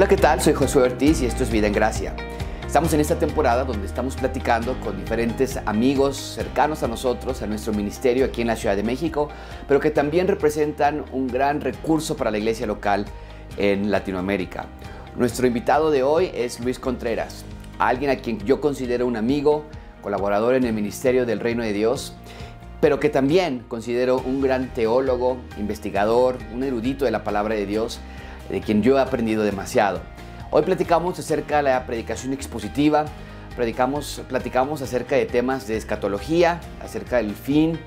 Hola, ¿qué tal? Soy Josué Ortiz y esto es Vida en Gracia. Estamos en esta temporada donde estamos platicando con diferentes amigos cercanos a nosotros, a nuestro ministerio aquí en la Ciudad de México, pero que también representan un gran recurso para la iglesia local en Latinoamérica. Nuestro invitado de hoy es Luis Contreras, alguien a quien yo considero un amigo, colaborador en el Ministerio del Reino de Dios, pero que también considero un gran teólogo, investigador, un erudito de la palabra de Dios de quien yo he aprendido demasiado. Hoy platicamos acerca de la predicación expositiva, platicamos acerca de temas de escatología, acerca del fin,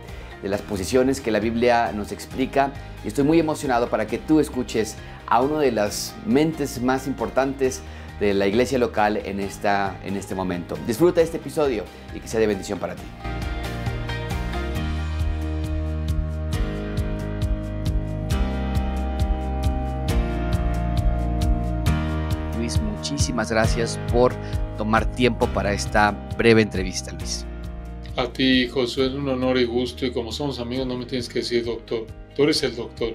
de las posiciones que la Biblia nos explica y estoy muy emocionado para que tú escuches a una de las mentes más importantes de la iglesia local en, esta, en este momento. Disfruta este episodio y que sea de bendición para ti. muchísimas gracias por tomar tiempo para esta breve entrevista, Luis. A ti, Josué, es un honor y gusto. Y como somos amigos, no me tienes que decir doctor. Tú eres el doctor.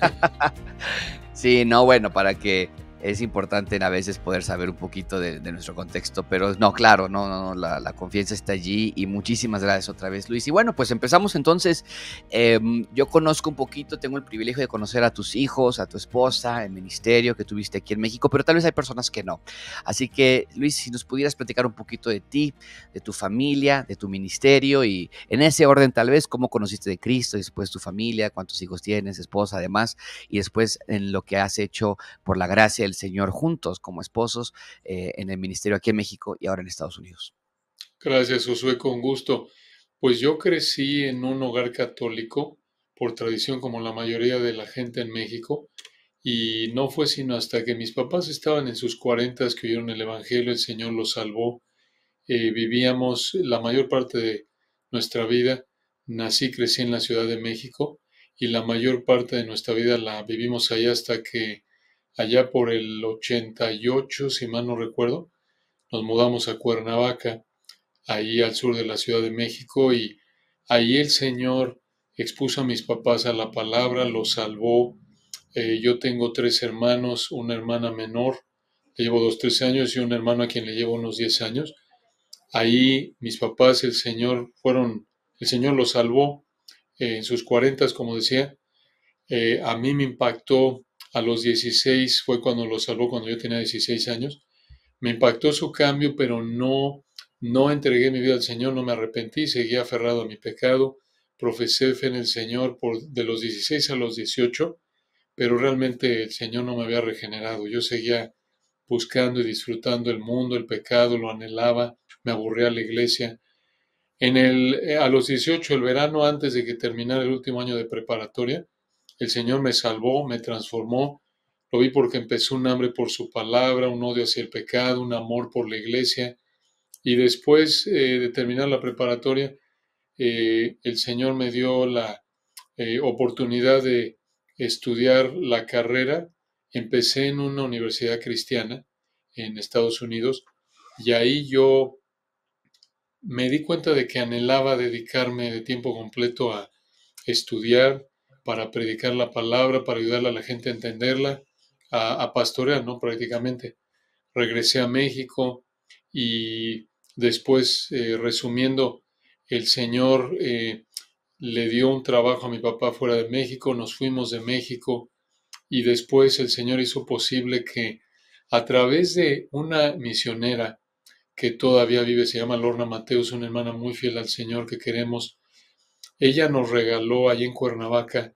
sí, no, bueno, para que es importante a veces poder saber un poquito de, nuestro contexto, pero no, claro, no, no, la, confianza está allí y muchísimas gracias otra vez, Luis. Y bueno, pues empezamos entonces. Em, yo conozco un poquito, tengo el privilegio de conocer a tus hijos, a tu esposa, el ministerio que tuviste aquí en México, pero tal vez hay personas que no. Así que, Luis, si nos pudieras platicar un poquito de ti, de tu familia, de tu ministerio y en ese orden tal vez, cómo conociste de Cristo, y después tu familia, cuántos hijos tienes, esposa, además, y después en lo que has hecho por la gracia el Señor juntos como esposos eh, en el ministerio aquí en México y ahora en Estados Unidos. Gracias, Josué, con gusto. Pues yo crecí en un hogar católico, por tradición como la mayoría de la gente en México, y no fue sino hasta que mis papás estaban en sus cuarentas que oyeron el Evangelio, el Señor los salvó. Eh, vivíamos la mayor parte de nuestra vida, nací, crecí en la Ciudad de México, y la mayor parte de nuestra vida la vivimos allá hasta que allá por el 88, si mal no recuerdo, nos mudamos a Cuernavaca, ahí al sur de la Ciudad de México, y ahí el Señor expuso a mis papás a la palabra, los salvó. Eh, yo tengo tres hermanos, una hermana menor, le llevo dos, tres años, y un hermano a quien le llevo unos diez años. Ahí mis papás, el Señor, fueron, el Señor los salvó eh, en sus cuarentas, como decía. Eh, a mí me impactó a los 16 fue cuando lo salvó, cuando yo tenía 16 años. Me impactó su cambio, pero no, no entregué mi vida al Señor, no me arrepentí, seguía aferrado a mi pecado. Profesé fe en el Señor por, de los 16 a los 18, pero realmente el Señor no me había regenerado. Yo seguía buscando y disfrutando el mundo, el pecado, lo anhelaba, me aburría la iglesia. En el, eh, a los 18, el verano antes de que terminara el último año de preparatoria, el Señor me salvó, me transformó. Lo vi porque empezó un hambre por su palabra, un odio hacia el pecado, un amor por la iglesia. Y después eh, de terminar la preparatoria, eh, el Señor me dio la eh, oportunidad de estudiar la carrera. Empecé en una universidad cristiana en Estados Unidos y ahí yo me di cuenta de que anhelaba dedicarme de tiempo completo a estudiar, para predicar la palabra, para ayudar a la gente a entenderla, a, pastorear, ¿no? Prácticamente. Regresé a México y después, eh, resumiendo, el Señor eh, le dio un trabajo a mi papá fuera de México, nos fuimos de México y después el Señor hizo posible que a través de una misionera que todavía vive, se llama Lorna Mateus, una hermana muy fiel al Señor que queremos ella nos regaló ahí en Cuernavaca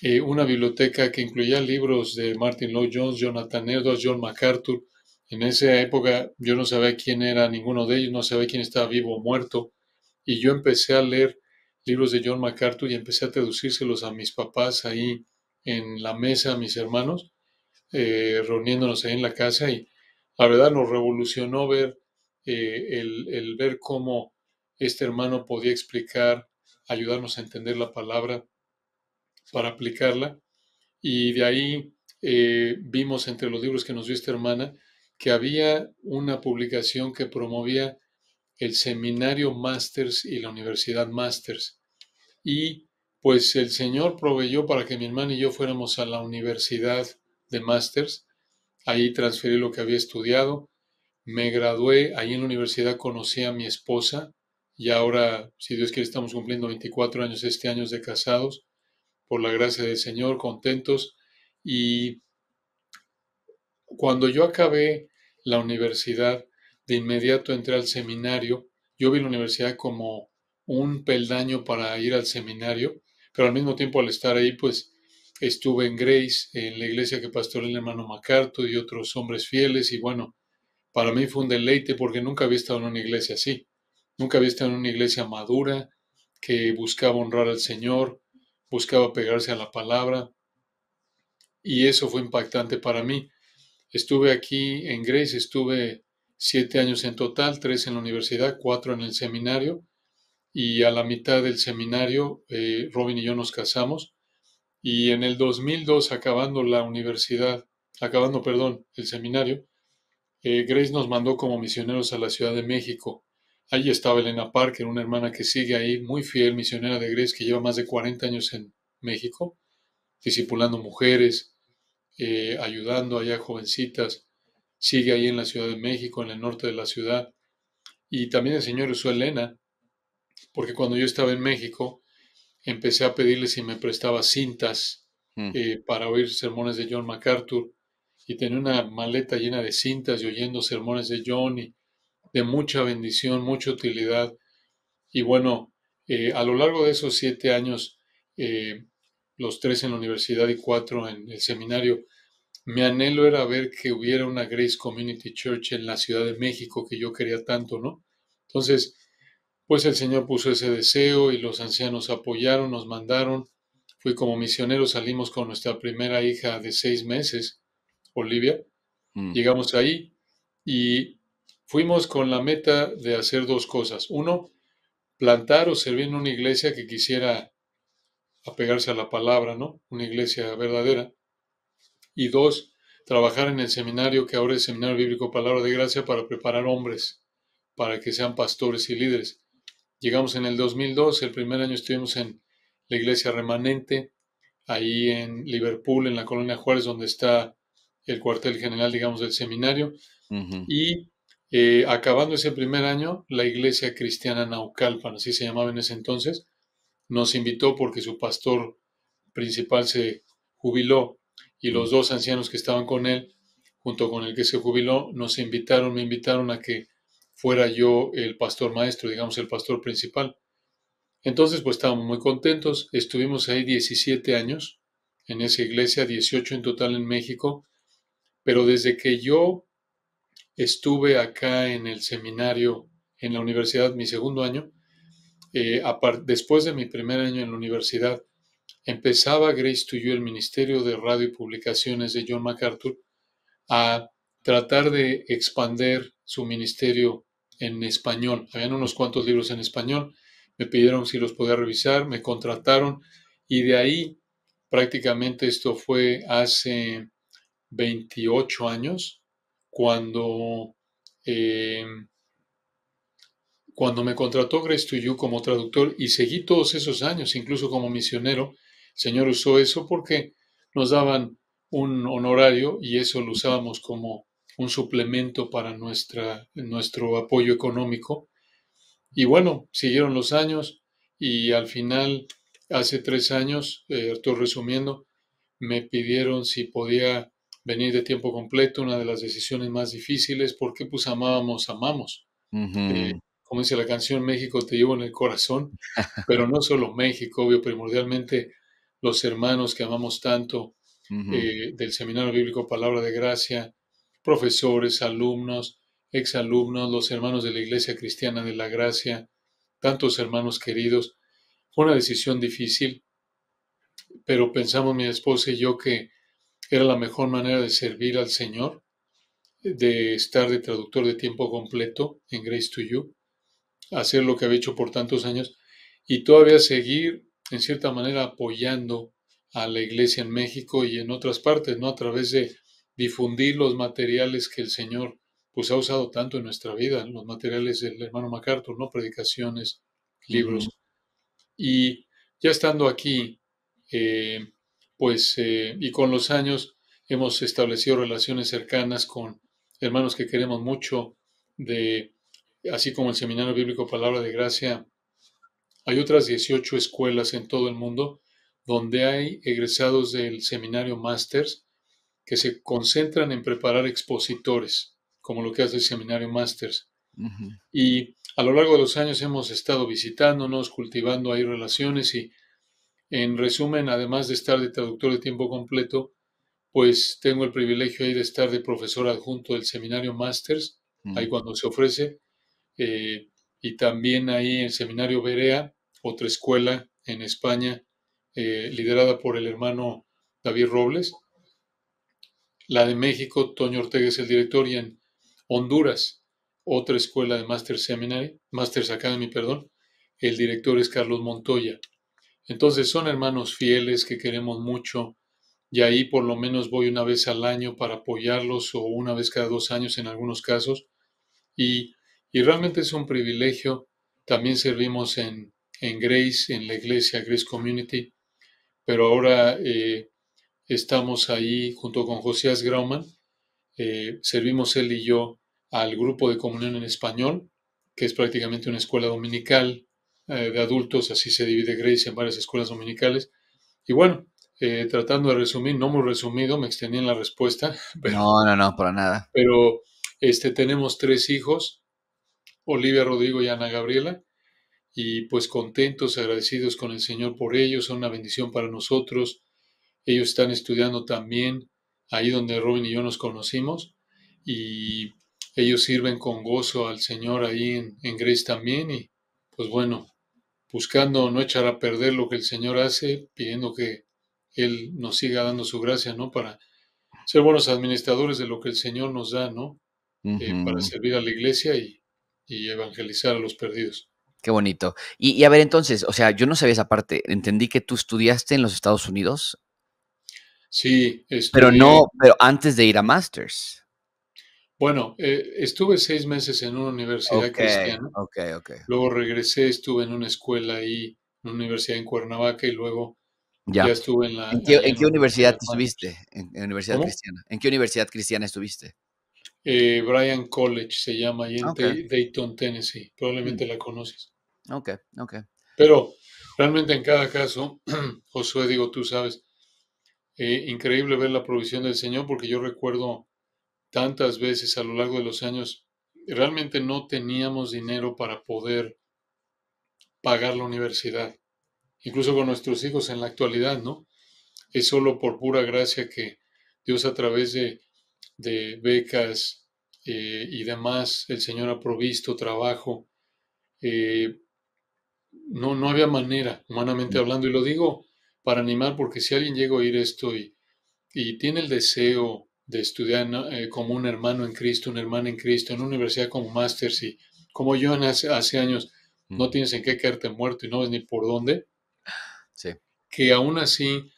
eh, una biblioteca que incluía libros de Martin Lloyd Jones, Jonathan Edwards, John MacArthur. En esa época yo no sabía quién era ninguno de ellos, no sabía quién estaba vivo o muerto. Y yo empecé a leer libros de John MacArthur y empecé a traducírselos a mis papás ahí en la mesa, a mis hermanos, eh, reuniéndonos ahí en la casa. Y la verdad nos revolucionó ver eh, el ver cómo este hermano podía explicar ayudarnos a entender la palabra para aplicarla. Y de ahí eh, vimos entre los libros que nos dio esta hermana que había una publicación que promovía el seminario Masters y la Universidad Masters. Y pues el Señor proveyó para que mi hermana y yo fuéramos a la Universidad de Masters. Ahí transferí lo que había estudiado. Me gradué, ahí en la universidad conocí a mi esposa, y ahora, si Dios quiere, estamos cumpliendo 24 años este año de casados, por la gracia del Señor, contentos. Y cuando yo acabé la universidad, de inmediato entré al seminario. Yo vi la universidad como un peldaño para ir al seminario, pero al mismo tiempo al estar ahí, pues estuve en Grace, en la iglesia que pastoreó el hermano MacArthur y otros hombres fieles, y bueno, para mí fue un deleite porque nunca había estado en una iglesia así. Nunca había estado en una iglesia madura que buscaba honrar al Señor, buscaba pegarse a la palabra. Y eso fue impactante para mí. Estuve aquí en Grace, estuve siete años en total, tres en la universidad, cuatro en el seminario. Y a la mitad del seminario, eh, Robin y yo nos casamos. Y en el 2002, acabando la universidad, acabando, perdón, el seminario, eh, Grace nos mandó como misioneros a la Ciudad de México Allí estaba Elena Parker, una hermana que sigue ahí, muy fiel, misionera de Grecia, que lleva más de 40 años en México, discipulando mujeres, eh, ayudando allá jovencitas. Sigue ahí en la Ciudad de México, en el norte de la ciudad. Y también el Señor usó Elena, porque cuando yo estaba en México, empecé a pedirle si me prestaba cintas mm. eh, para oír sermones de John MacArthur. Y tenía una maleta llena de cintas y oyendo sermones de John de mucha bendición, mucha utilidad. Y bueno, eh, a lo largo de esos siete años, eh, los tres en la universidad y cuatro en el seminario, mi anhelo era ver que hubiera una Grace Community Church en la Ciudad de México que yo quería tanto, ¿no? Entonces, pues el Señor puso ese deseo y los ancianos apoyaron, nos mandaron. Fui como misionero, salimos con nuestra primera hija de seis meses, Olivia. Mm. Llegamos ahí y Fuimos con la meta de hacer dos cosas. Uno, plantar o servir en una iglesia que quisiera apegarse a la palabra, ¿no? Una iglesia verdadera. Y dos, trabajar en el seminario que ahora es Seminario Bíblico Palabra de Gracia para preparar hombres para que sean pastores y líderes. Llegamos en el 2002, el primer año estuvimos en la iglesia remanente, ahí en Liverpool, en la colonia Juárez, donde está el cuartel general, digamos, del seminario. Y eh, acabando ese primer año, la iglesia cristiana Naucalpan, así se llamaba en ese entonces, nos invitó porque su pastor principal se jubiló y los mm. dos ancianos que estaban con él, junto con el que se jubiló, nos invitaron, me invitaron a que fuera yo el pastor maestro, digamos el pastor principal. Entonces, pues estábamos muy contentos, estuvimos ahí 17 años en esa iglesia, 18 en total en México, pero desde que yo estuve acá en el seminario en la universidad, mi segundo año, eh, después de mi primer año en la universidad, empezaba Grace to el Ministerio de Radio y Publicaciones de John MacArthur, a tratar de expander su ministerio en español. Habían unos cuantos libros en español, me pidieron si los podía revisar, me contrataron y de ahí prácticamente esto fue hace 28 años, cuando, eh, cuando me contrató Grace to You como traductor y seguí todos esos años, incluso como misionero, el Señor usó eso porque nos daban un honorario y eso lo usábamos como un suplemento para nuestra, nuestro apoyo económico. Y bueno, siguieron los años y al final, hace tres años, eh, estoy resumiendo, me pidieron si podía venir de tiempo completo, una de las decisiones más difíciles, porque pues amábamos, amamos. Eh, como dice la canción, México te llevo en el corazón, pero no solo México, obvio, primordialmente los hermanos que amamos tanto eh, del Seminario Bíblico Palabra de Gracia, profesores, alumnos, exalumnos, los hermanos de la Iglesia Cristiana de la Gracia, tantos hermanos queridos. Fue una decisión difícil, pero pensamos mi esposa y yo que era la mejor manera de servir al Señor, de estar de traductor de tiempo completo en Grace to You, hacer lo que había hecho por tantos años y todavía seguir, en cierta manera, apoyando a la iglesia en México y en otras partes, ¿no? A través de difundir los materiales que el Señor pues ha usado tanto en nuestra vida, los materiales del hermano MacArthur, ¿no? Predicaciones, libros. Y ya estando aquí, eh, pues, eh, y con los años hemos establecido relaciones cercanas con hermanos que queremos mucho, de, así como el Seminario Bíblico Palabra de Gracia. Hay otras 18 escuelas en todo el mundo donde hay egresados del seminario Masters que se concentran en preparar expositores, como lo que hace el seminario Masters. Y a lo largo de los años hemos estado visitándonos, cultivando ahí relaciones y en resumen, además de estar de traductor de tiempo completo, pues tengo el privilegio ahí de estar de profesor adjunto del seminario Masters, ahí cuando se ofrece, eh, y también ahí en el seminario Berea, otra escuela en España, eh, liderada por el hermano David Robles. La de México, Toño Ortega es el director, y en Honduras, otra escuela de Masters Seminary, Masters Academy, perdón, el director es Carlos Montoya. Entonces son hermanos fieles que queremos mucho y ahí por lo menos voy una vez al año para apoyarlos o una vez cada dos años en algunos casos. Y, realmente es un privilegio. También servimos en, Grace, en la iglesia Grace Community, pero ahora eh, estamos ahí junto con Josías Grauman. Eh, servimos él y yo al grupo de comunión en español, que es prácticamente una escuela dominical eh, de adultos, así se divide Grace en varias escuelas dominicales. Y bueno, eh, tratando de resumir, no muy resumido, me extendí en la respuesta. Pero, no, no, no, para nada. Pero este, tenemos tres hijos, Olivia, Rodrigo y Ana Gabriela, y pues contentos, agradecidos con el Señor por ellos, son una bendición para nosotros. Ellos están estudiando también ahí donde Robin y yo nos conocimos y ellos sirven con gozo al Señor ahí en, en Grace también y pues bueno, buscando no echar a perder lo que el Señor hace, pidiendo que Él nos siga dando su gracia, ¿no? Para ser buenos administradores de lo que el Señor nos da, ¿no? Eh, para servir a la iglesia y, evangelizar a los perdidos. Qué bonito. Y, a ver, entonces, o sea, yo no sabía esa parte. Entendí que tú estudiaste en los Estados Unidos. Sí, Pero no, pero antes de ir a Masters. Bueno, eh, estuve seis meses en una universidad cristiana. Okay, okay. Luego regresé, estuve en una escuela ahí, en una universidad en Cuernavaca y luego ya, estuve en la... ¿En qué, universidad estuviste? ¿En, universidad cristiana? ¿En qué universidad cristiana estuviste? Eh, Bryan College se llama ahí en Dayton, Tennessee. Mm. Probablemente la conoces. Ok, ok. Pero realmente en cada caso, Josué, digo, tú sabes, eh, increíble ver la provisión del Señor porque yo recuerdo tantas veces a lo largo de los años, realmente no teníamos dinero para poder pagar la universidad. Incluso con nuestros hijos en la actualidad, ¿no? Es solo por pura gracia que Dios a través de, becas eh, y demás, el Señor ha provisto trabajo. Eh, no, no había manera, humanamente mm. hablando, y lo digo para animar, porque si alguien llega a oír esto y tiene el deseo de estudiar eh, como un hermano en Cristo, un hermano en Cristo, en una universidad como máster, si como yo hace, años no mm. tienes en qué quedarte muerto y no ves ni por dónde, que aún así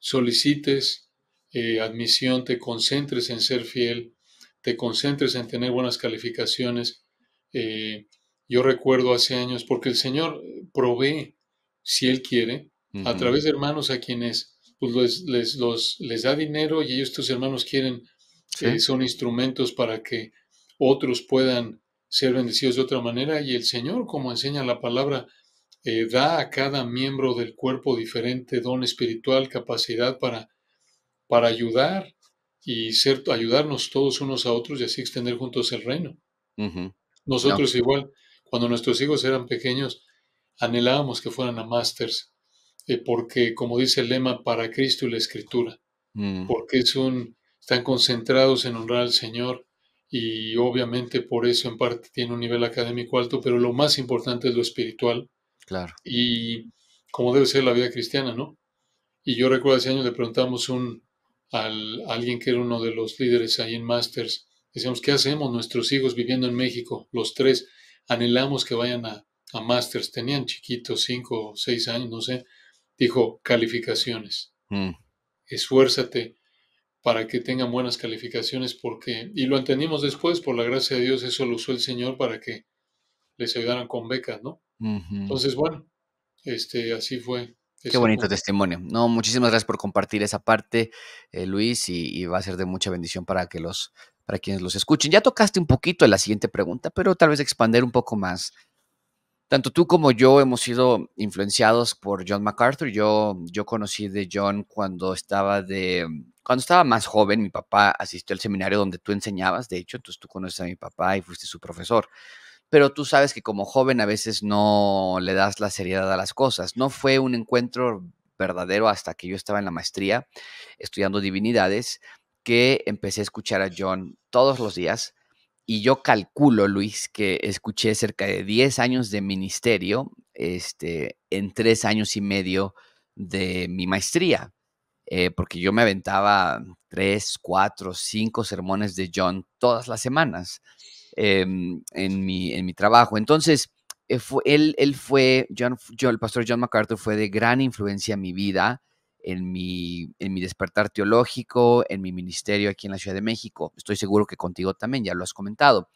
solicites eh, admisión, te concentres en ser fiel, te concentres en tener buenas calificaciones. Eh, yo recuerdo hace años, porque el Señor provee, si Él quiere, a través de hermanos a quienes pues les, les, da dinero y ellos, tus hermanos, quieren, que son instrumentos para que otros puedan ser bendecidos de otra manera. Y el Señor, como enseña la palabra, eh, da a cada miembro del cuerpo diferente don espiritual, capacidad para, para ayudar y ser, ayudarnos todos unos a otros y así extender juntos el reino. Nosotros igual, cuando nuestros hijos eran pequeños, anhelábamos que fueran a masters eh, porque, como dice el lema, para Cristo y la Escritura, mm. porque es están concentrados en honrar al Señor y obviamente por eso en parte tiene un nivel académico alto, pero lo más importante es lo espiritual. Claro. Y como debe ser la vida cristiana, ¿no? Y yo recuerdo hace años le preguntamos un, al, a alguien que era uno de los líderes ahí en Masters, decíamos, ¿qué hacemos nuestros hijos viviendo en México? Los tres anhelamos que vayan a, a Masters, tenían chiquitos, cinco o seis años, no sé, dijo calificaciones. Mm. Esfuérzate para que tengan buenas calificaciones porque, y lo entendimos después, por la gracia de Dios, eso lo usó el Señor para que les ayudaran con becas, ¿no? Entonces, bueno, este, así fue. Qué bonito testimonio. No, muchísimas gracias por compartir esa parte, eh, Luis, y, va a ser de mucha bendición para que los, para quienes los escuchen. Ya tocaste un poquito en la siguiente pregunta, pero tal vez expander un poco más tanto tú como yo hemos sido influenciados por John MacArthur. Yo, conocí de John cuando estaba cuando estaba más joven. Mi papá asistió al seminario donde tú enseñabas, de hecho, entonces tú conoces a mi papá y fuiste su profesor. Pero tú sabes que como joven a veces no le das la seriedad a las cosas. No fue un encuentro verdadero hasta que yo estaba en la maestría estudiando divinidades que empecé a escuchar a John todos los días y yo calculo, Luis, que escuché cerca de 10 años de ministerio este, en tres años y medio de mi maestría, eh, porque yo me aventaba tres, cuatro, cinco sermones de John todas las semanas em, en, mi, en mi trabajo. Entonces, eh, él, él fue, John, yo, el pastor John MacArthur fue de gran influencia en mi vida en mi, en mi despertar teológico, en mi ministerio aquí en la Ciudad de México. Estoy seguro que contigo también, ya lo has comentado.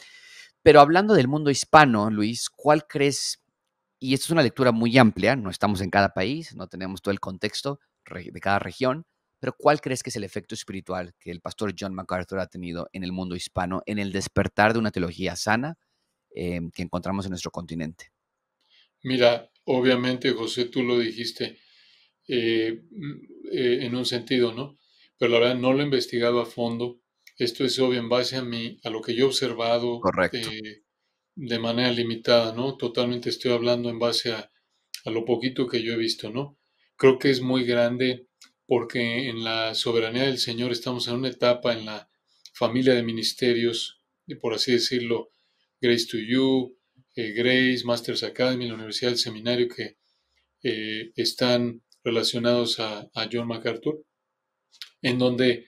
Pero hablando del mundo hispano, Luis, ¿cuál crees? Y esto es una lectura muy amplia, no estamos en cada país, no tenemos todo el contexto de cada región, pero ¿cuál crees que es el efecto espiritual que el pastor John MacArthur ha tenido en el mundo hispano, en el despertar de una teología sana eh, que encontramos en nuestro continente? Mira, obviamente, José, tú lo dijiste, eh, mm, eh, en un sentido, ¿no? Pero la verdad no lo he investigado a fondo. Esto es obvio en base a mí, a lo que yo he observado eh, de manera limitada, ¿no? Totalmente estoy hablando en base a, lo poquito que yo he visto, ¿no? Creo que es muy grande porque en la soberanía del Señor estamos en una etapa en la familia de ministerios, y por así decirlo, Grace to You, Grace, Masters Academy, la Universidad del Seminario, que están relacionados a, John MacArthur, en donde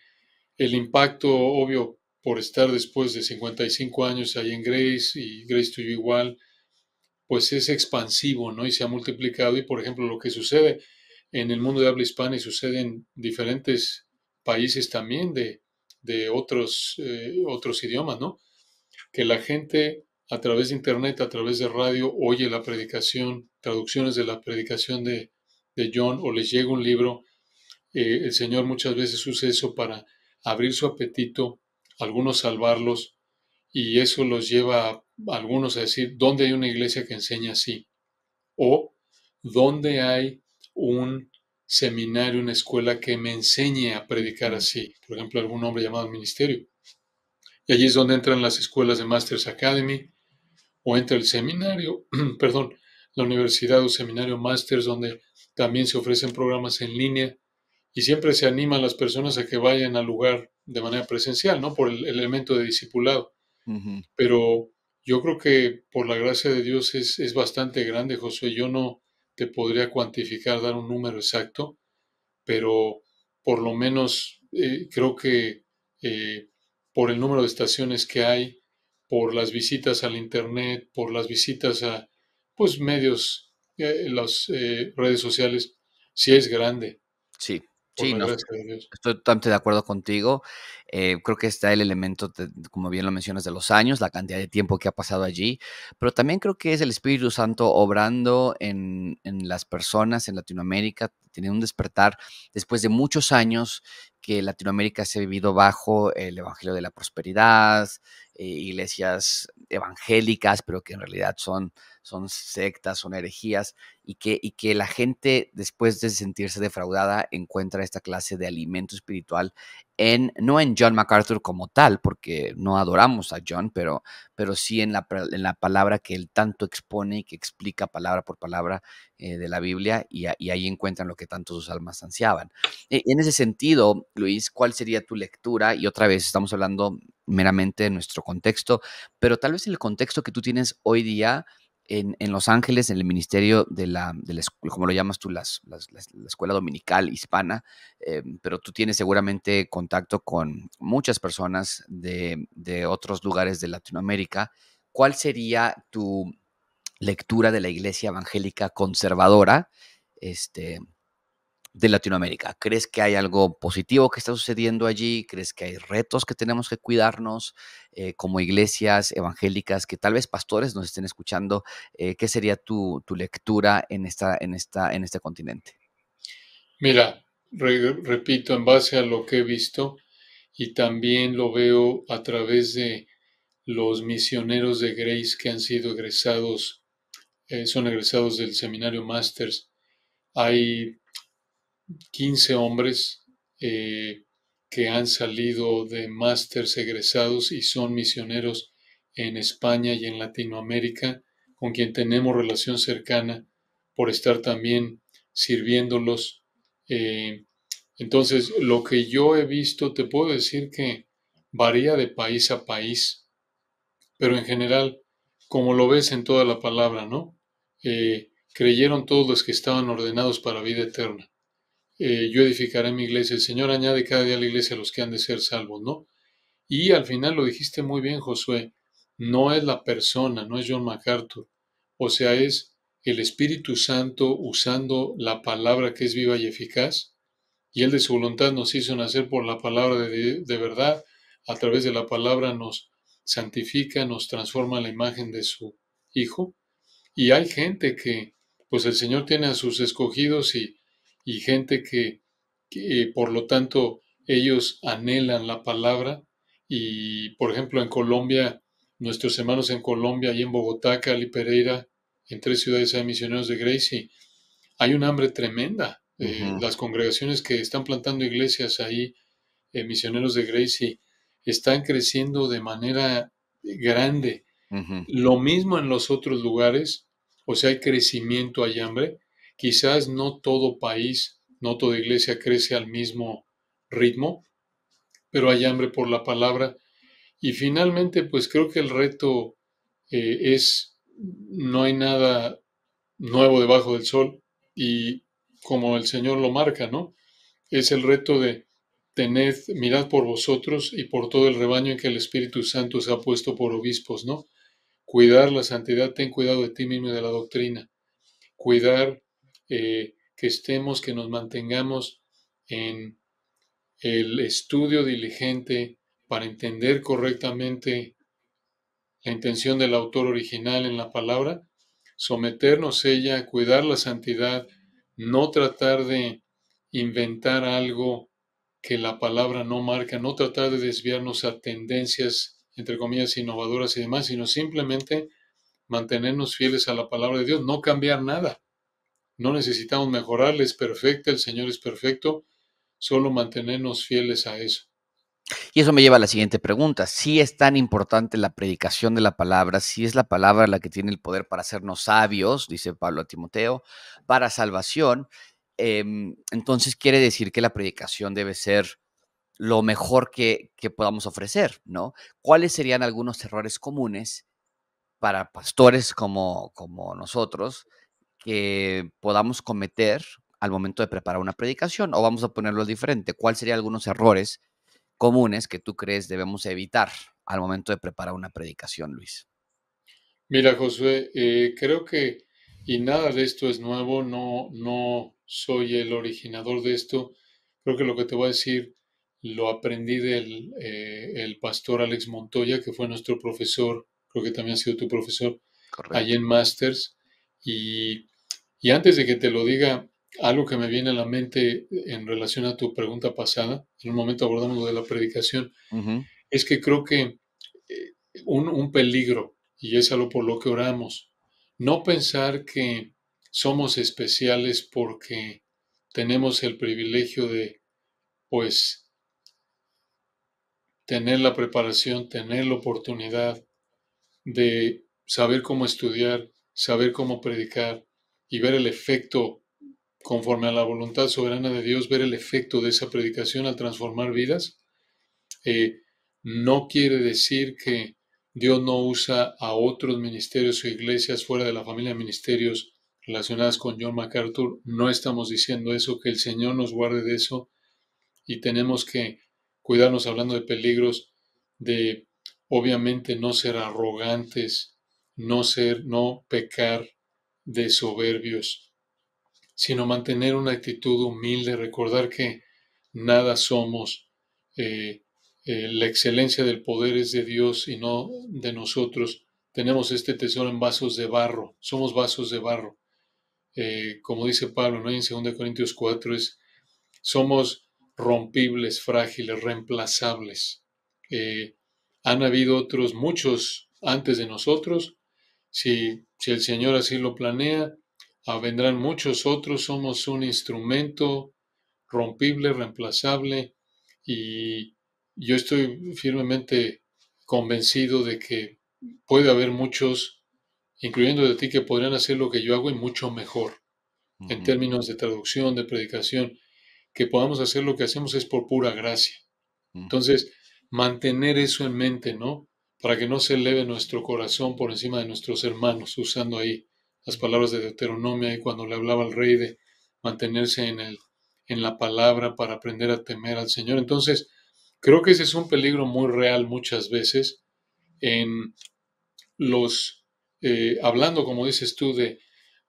el impacto obvio por estar después de 55 años ahí en Grace y Grace to igual, pues es expansivo, ¿no? Y se ha multiplicado. Y por ejemplo, lo que sucede en el mundo de habla hispana y sucede en diferentes países también de, otros, eh, otros idiomas, ¿no? Que la gente a través de internet, a través de radio, oye la predicación, traducciones de la predicación de, de John o les llega un libro, eh, el Señor muchas veces usa eso para abrir su apetito, algunos salvarlos, y eso los lleva a algunos a decir, ¿dónde hay una iglesia que enseña así? O, ¿dónde hay un seminario, una escuela que me enseñe a predicar así? Por ejemplo, algún hombre llamado ministerio. Y allí es donde entran las escuelas de Masters Academy, o entra el seminario, perdón, la universidad o seminario Masters, donde también se ofrecen programas en línea y siempre se animan a las personas a que vayan al lugar de manera presencial, ¿no? Por el elemento de discipulado. Pero yo creo que por la gracia de Dios es, bastante grande, José. Yo no te podría cuantificar, dar un número exacto, pero por lo menos eh, creo que eh, por el número de estaciones que hay, por las visitas al Internet, por las visitas a pues medios en las eh, redes sociales sí es grande. Sí. estoy totalmente de acuerdo contigo. Eh, creo que está el elemento, como bien lo mencionas, de los años, la cantidad de tiempo que ha pasado allí, pero también creo que es el Espíritu Santo obrando en, en las personas en Latinoamérica, teniendo un despertar después de muchos años que Latinoamérica se ha vivido bajo el Evangelio de la Prosperidad, eh, iglesias evangélicas, pero que en realidad son, son sectas, son herejías, y que, y que la gente, después de sentirse defraudada, encuentra esta clase de alimento espiritual en, no en John MacArthur como tal, porque no adoramos a John, pero, pero sí en la, en la palabra que él tanto expone y que explica palabra por palabra eh, de la Biblia, y, y, ahí encuentran lo que tanto sus almas ansiaban. E, en ese sentido, Luis, ¿cuál sería tu lectura? Y otra vez, estamos hablando meramente nuestro contexto, pero tal vez el contexto que tú tienes hoy día en, Los Ángeles, en el ministerio de la, como lo llamas tú, la escuela dominical hispana, eh, pero tú tienes seguramente contacto con muchas personas de, de otros lugares de Latinoamérica. ¿Cuál sería tu lectura de la iglesia evangélica conservadora? Este, de Latinoamérica? ¿Crees que hay algo positivo que está sucediendo allí? ¿Crees que hay retos que tenemos que cuidarnos eh, como iglesias evangélicas que tal vez pastores nos estén escuchando? Eh, ¿Qué sería tu, lectura en, esta, en, esta, en este continente? Mira, repito, en base a lo que he visto y también lo veo a través de los misioneros de Grace que han sido egresados, eh, son egresados del seminario Masters. Hay 15 hombres eh, que han salido de másters egresados y son misioneros en España y en Latinoamérica, con quien tenemos relación cercana por estar también sirviéndolos. Eh, entonces, lo que yo he visto, te puedo decir que varía de país a país, pero en general, como lo ves en toda la palabra, ¿no? Eh, creyeron todos los que estaban ordenados para vida eterna. Eh, yo edificaré mi iglesia. El Señor añade cada día a la iglesia los que han de ser salvos, ¿no? Y al final lo dijiste muy bien, Josué, no es la persona, no es John MacArthur, o sea, es el Espíritu Santo usando la palabra que es viva y eficaz, y Él de su voluntad nos hizo nacer por la palabra de, de verdad, a través de la palabra nos santifica, nos transforma la imagen de su Hijo, y hay gente que, pues el Señor tiene a sus escogidos y y gente que, por lo tanto ellos anhelan la palabra y por ejemplo en Colombia, nuestros hermanos en Colombia y en Bogotá, Cali Pereira, en tres ciudades hay misioneros de Gracie, hay un hambre tremenda. Eh, las congregaciones que están plantando iglesias ahí, eh, misioneros de Gracie, están creciendo de manera grande. Lo mismo en los otros lugares, o sea, hay crecimiento, hay hambre, Quizás no todo país, no toda iglesia crece al mismo ritmo, pero hay hambre por la palabra. Y finalmente, pues creo que el reto eh, es, no hay nada nuevo debajo del sol y como el Señor lo marca, ¿no? Es el reto de tened, mirad por vosotros y por todo el rebaño en que el Espíritu Santo se ha puesto por obispos, ¿no? Cuidar la santidad, ten cuidado de ti mismo y de la doctrina. Cuidar que estemos, que nos mantengamos en el estudio diligente para entender correctamente la intención del autor original en la palabra, someternos a ella, cuidar la santidad, no tratar de inventar algo que la palabra no marca, no tratar de desviarnos a tendencias, entre comillas, innovadoras y demás, sino simplemente mantenernos fieles a la palabra de Dios, no cambiar nada. No necesitamos mejorarle, es perfecta, el Señor es perfecto, solo mantenernos fieles a eso. Y eso me lleva a la siguiente pregunta. Si es tan importante la predicación de la palabra, si es la palabra la que tiene el poder para hacernos sabios, dice Pablo a Timoteo, para salvación, em, entonces quiere decir que la predicación debe ser lo mejor que, que podamos ofrecer, ¿no? ¿Cuáles serían algunos errores comunes para pastores como, como nosotros que podamos cometer al momento de preparar una predicación? O vamos a ponerlo diferente, ¿cuáles serían algunos errores comunes que tú crees debemos evitar al momento de preparar una predicación, Luis? Mira, Josué, eh, creo que, y nada de esto es nuevo, no, no soy el originador de esto. Creo que lo que te voy a decir lo aprendí del eh, el pastor Alex Montoya, que fue nuestro profesor, creo que también ha sido tu profesor, ahí allí en Masters. Y y antes de que te lo diga, algo que me viene a la mente en relación a tu pregunta pasada, en un momento abordamos lo de la predicación, es que creo que eh, un, un, peligro, y es algo por lo que oramos, no pensar que somos especiales porque tenemos el privilegio de, pues, tener la preparación, tener la oportunidad de saber cómo estudiar, saber cómo predicar, y ver el efecto, conforme a la voluntad soberana de Dios, ver el efecto de esa predicación al transformar vidas, eh, no quiere decir que Dios no usa a otros ministerios o iglesias fuera de la familia de ministerios relacionadas con John MacArthur. No estamos diciendo eso, que el Señor nos guarde de eso y tenemos que cuidarnos hablando de peligros, de obviamente no ser arrogantes, no ser, no pecar, de soberbios, sino mantener una actitud humilde, recordar que nada somos, eh, eh, la excelencia del poder es de Dios y no de nosotros. Tenemos este tesoro en vasos de barro, somos vasos de barro. Eh, como dice Pablo en 2 Corintios 4, es, somos rompibles, frágiles, reemplazables. han habido otros muchos antes de nosotros. Si si el Señor así lo planea, ah, vendrán muchos otros. Somos un instrumento rompible, reemplazable y yo estoy firmemente convencido de que puede haber muchos, incluyendo de ti, que podrían hacer lo que yo hago y mucho mejor en términos de traducción, de predicación, que podamos hacer lo que hacemos es por pura gracia. Entonces, mantener eso en mente, ¿no? para que no se eleve nuestro corazón por encima de nuestros hermanos, usando ahí las palabras de Deuteronomio y cuando le hablaba al rey de mantenerse en, el, en la palabra para aprender a temer al Señor. Entonces, creo que ese es un peligro muy real muchas veces en los, eh, hablando como dices tú, de,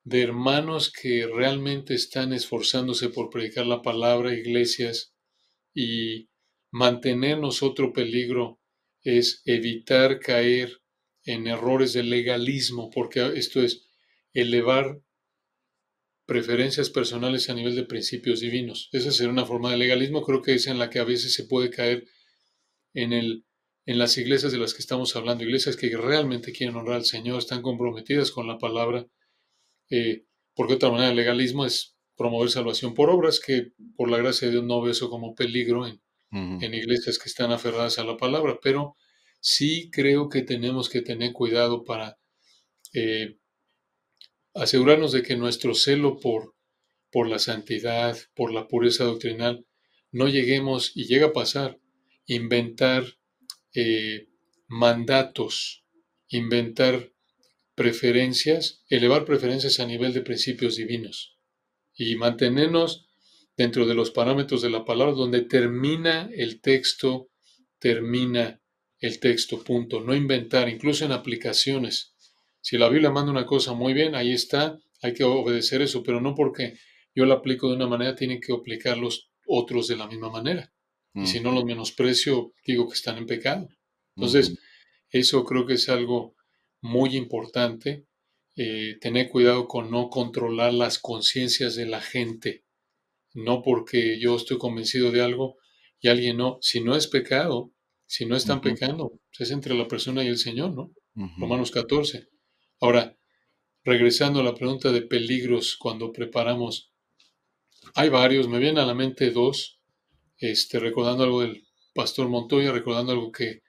de hermanos que realmente están esforzándose por predicar la palabra, iglesias, y mantenernos otro peligro es evitar caer en errores de legalismo, porque esto es elevar preferencias personales a nivel de principios divinos. Esa sería una forma de legalismo, creo que es en la que a veces se puede caer en, el, en las iglesias de las que estamos hablando, iglesias que realmente quieren honrar al Señor, están comprometidas con la palabra, eh, porque otra manera de legalismo es promover salvación por obras, que por la gracia de Dios no veo eso como peligro en, en iglesias que están aferradas a la palabra, pero sí creo que tenemos que tener cuidado para eh, asegurarnos de que nuestro celo por, por la santidad, por la pureza doctrinal, no lleguemos, y llega a pasar, inventar eh, mandatos, inventar preferencias, elevar preferencias a nivel de principios divinos y mantenernos dentro de los parámetros de la palabra, donde termina el texto, termina el texto, punto. No inventar, incluso en aplicaciones. Si la Biblia manda una cosa muy bien, ahí está, hay que obedecer eso, pero no porque yo la aplico de una manera, tienen que aplicar los otros de la misma manera. Y si no los menosprecio, digo que están en pecado. Entonces, eso creo que es algo muy importante. Eh, tener cuidado con no controlar las conciencias de la gente no porque yo estoy convencido de algo y alguien no. Si no es pecado, si no están pecando, pues, es entre la persona y el Señor, ¿no? Romanos 14. Ahora, regresando a la pregunta de peligros cuando preparamos, hay varios, me vienen a la mente dos, este, recordando algo del pastor Montoya, recordando algo que,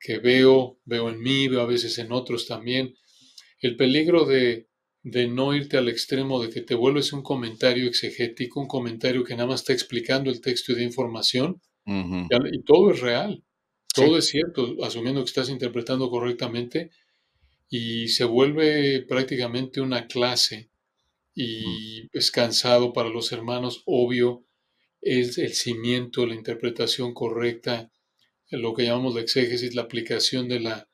que veo, veo en mí, veo a veces en otros también, el peligro de de no irte al extremo de que te vuelves un comentario exegético, un comentario que nada más está explicando el texto y de información, y todo es real, todo es cierto, asumiendo que estás interpretando correctamente, y se vuelve prácticamente una clase y es cansado para los hermanos, obvio, es el cimiento, la interpretación correcta, lo que llamamos la exégesis, la aplicación de la,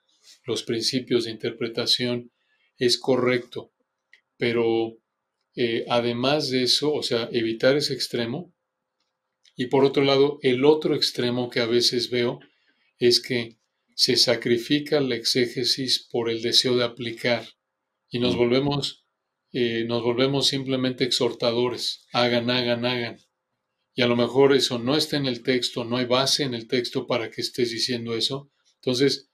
los principios de interpretación es correcto pero eh, además de eso, o sea, evitar ese extremo. Y por otro lado, el otro extremo que a veces veo es que se sacrifica la exégesis por el deseo de aplicar y nos mm. volvemos, eh, nos volvemos simplemente exhortadores, hagan, hagan, hagan. Y a lo mejor eso no está en el texto, no hay base en el texto para que estés diciendo eso. Entonces,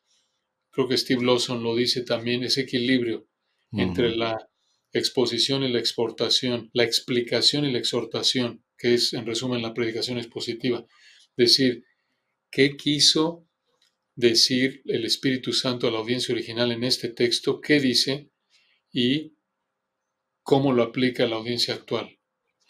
creo que Steve Lawson lo dice también, ese equilibrio entre la exposición y la exportación, la explicación y la exhortación, que es en resumen la predicación expositiva. Decir, ¿qué quiso decir el Espíritu Santo a la audiencia original en este texto? ¿Qué dice? Y cómo lo aplica a la audiencia actual.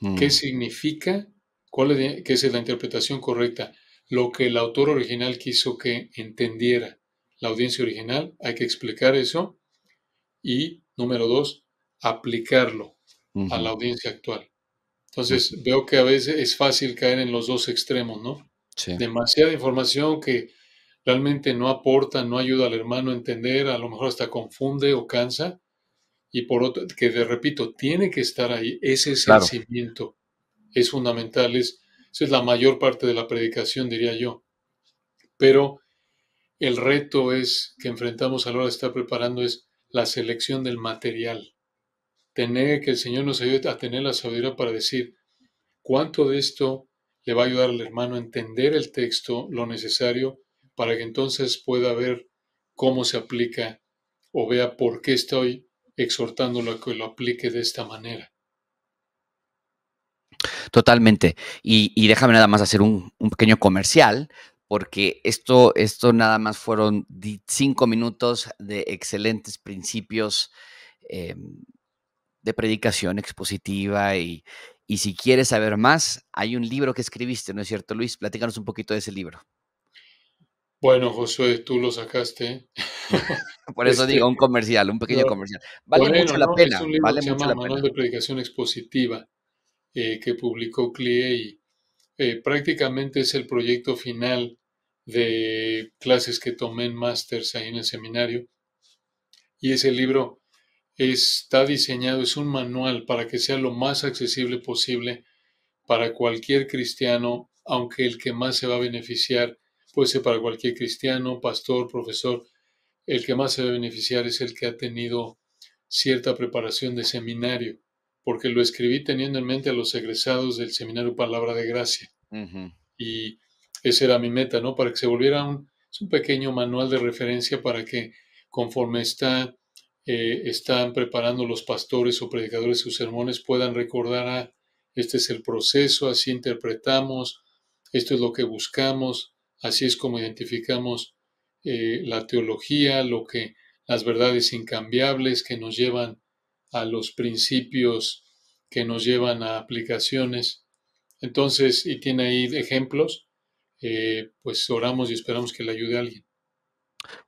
Mm. ¿Qué significa? ¿Cuál es, es la interpretación correcta? Lo que el autor original quiso que entendiera la audiencia original, hay que explicar eso. Y número dos, aplicarlo a la audiencia actual. Entonces, veo que a veces es fácil caer en los dos extremos, ¿no? Demasiada información que realmente no aporta, no ayuda al hermano a entender, a lo mejor hasta confunde o cansa. Y por otro, que de repito, tiene que estar ahí, ese sentimiento es fundamental, es, esa es la mayor parte de la predicación, diría yo. Pero el reto es que enfrentamos a la hora de estar preparando es la selección del material que el Señor nos ayude a tener la sabiduría para decir cuánto de esto le va a ayudar al hermano a entender el texto, lo necesario, para que entonces pueda ver cómo se aplica o vea por qué estoy exhortándolo a que lo aplique de esta manera. Totalmente. Y, déjame nada más hacer un, pequeño comercial, porque esto, esto nada más fueron cinco minutos de excelentes principios. Em, de predicación expositiva y, si quieres saber más, hay un libro que escribiste, ¿no es cierto, Luis? Platícanos un poquito de ese libro. Bueno, Josué, tú lo sacaste. Por eso este, digo, un comercial, un pequeño comercial. Vale mucho la pena. vale llama la Manual de Predicación Expositiva, eh, que publicó CLIE y eh, prácticamente es el proyecto final de clases que tomé en másters ahí en el seminario. Y ese libro está diseñado, es un manual para que sea lo más accesible posible para cualquier cristiano, aunque el que más se va a beneficiar puede ser para cualquier cristiano, pastor, profesor, el que más se va a beneficiar es el que ha tenido cierta preparación de seminario, porque lo escribí teniendo en mente a los egresados del seminario Palabra de Gracia. Y esa era mi meta, ¿no? Para que se volviera un, un pequeño manual de referencia para que conforme está están preparando los pastores o predicadores sus sermones puedan recordar, a ah, este es el proceso, así interpretamos, esto es lo que buscamos, así es como identificamos eh, la teología, lo que las verdades incambiables que nos llevan a los principios que nos llevan a aplicaciones. Entonces, y tiene ahí ejemplos, eh, pues oramos y esperamos que le ayude a alguien.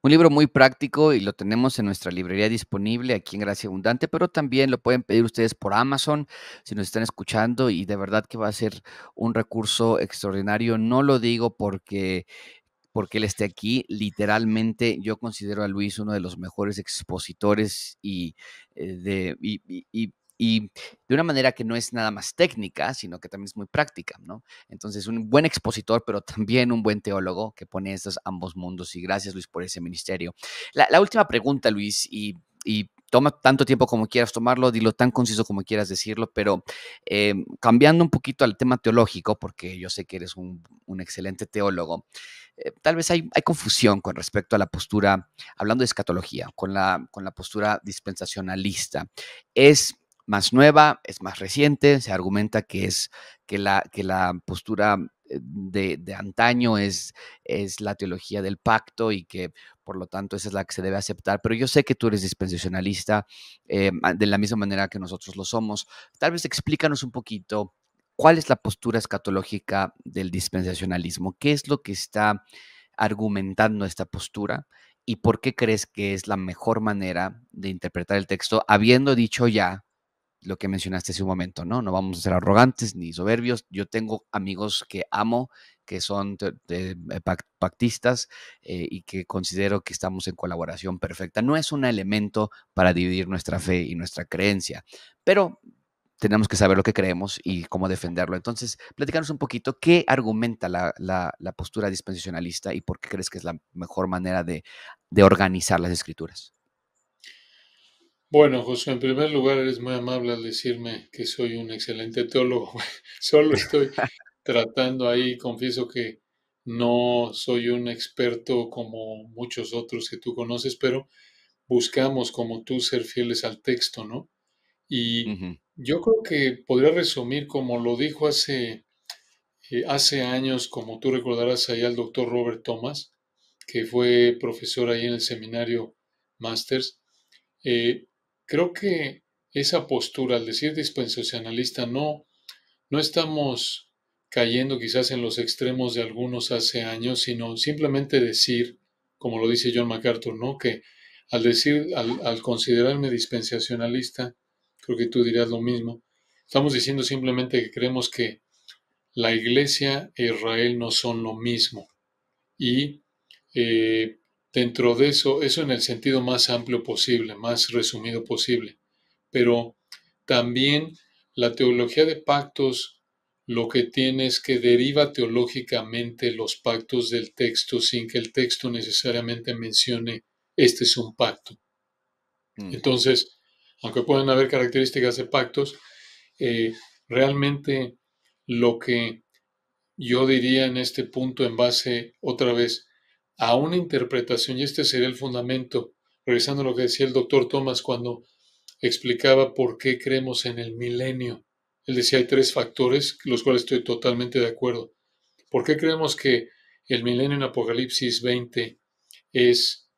Un libro muy práctico y lo tenemos en nuestra librería disponible aquí en Gracia Abundante, pero también lo pueden pedir ustedes por Amazon si nos están escuchando y de verdad que va a ser un recurso extraordinario. No lo digo porque porque él esté aquí. Literalmente, yo considero a Luis uno de los mejores expositores y, eh, de, y y de una manera que no es nada más técnica, sino que también es muy práctica, ¿no? Entonces, un buen expositor, pero también un buen teólogo que pone estos ambos mundos. Y gracias, Luis, por ese ministerio. La, última pregunta, Luis, y, toma tanto tiempo como quieras tomarlo, dilo tan conciso como quieras decirlo, pero eh, cambiando un poquito al tema teológico, porque yo sé que eres un, excelente teólogo, eh, tal vez hay, hay, confusión con respecto a la postura, hablando de escatología, con la, con la postura dispensacionalista. Es más nueva, es más reciente, se argumenta que es que la, que la postura eh, de, antaño es, es la teología del pacto y que por lo tanto esa es la que se debe aceptar, pero yo sé que tú eres dispensacionalista eh, de la misma manera que nosotros lo somos. Tal vez explícanos un poquito cuál es la postura escatológica del dispensacionalismo, qué es lo que está argumentando esta postura y por qué crees que es la mejor manera de interpretar el texto, habiendo dicho ya lo que mencionaste hace un momento, ¿no? No vamos a ser arrogantes ni soberbios. Yo tengo amigos que amo, que son eh, pactistas eh, y que considero que estamos en colaboración perfecta. No es un elemento para dividir nuestra fe y nuestra creencia, pero tenemos que saber lo que creemos y cómo defenderlo. Entonces, platicanos un poquito qué argumenta la, postura dispensacionalista y por qué crees que es la mejor manera de, de organizar las escrituras. Bueno, José, en primer lugar eres muy amable al decirme que soy un excelente teólogo. Solo estoy tratando ahí, confieso que no soy un experto como muchos otros que tú conoces, pero buscamos como tú ser fieles al texto, ¿no? Y yo creo que podría resumir como lo dijo hace, eh, hace años, como tú recordarás allá al doctor Robert Thomas, que fue profesor ahí en el seminario Masters. Eh, Creo que esa postura, al decir dispensacionalista, no, no estamos cayendo quizás en los extremos de algunos hace años, sino simplemente decir, como lo dice John MacArthur, ¿no? que al decir, al, considerarme dispensacionalista, creo que tú dirás lo mismo, estamos diciendo simplemente que creemos que la iglesia e Israel no son lo mismo. Y eh, dentro de eso, eso en el sentido más amplio posible, más resumido posible. Pero también la teología de pactos lo que tiene es que deriva teológicamente los pactos del texto sin que el texto necesariamente mencione este es un pacto. Mm. Entonces, aunque pueden haber características de pactos, eh, realmente lo que yo diría en este punto en base otra vez a una interpretación, y este sería el fundamento, regresando a lo que decía el doctor Thomas cuando explicaba por qué creemos en el milenio. Él decía, hay tres factores, los cuales estoy totalmente de acuerdo. ¿Por qué creemos que el milenio en Apocalipsis 20 es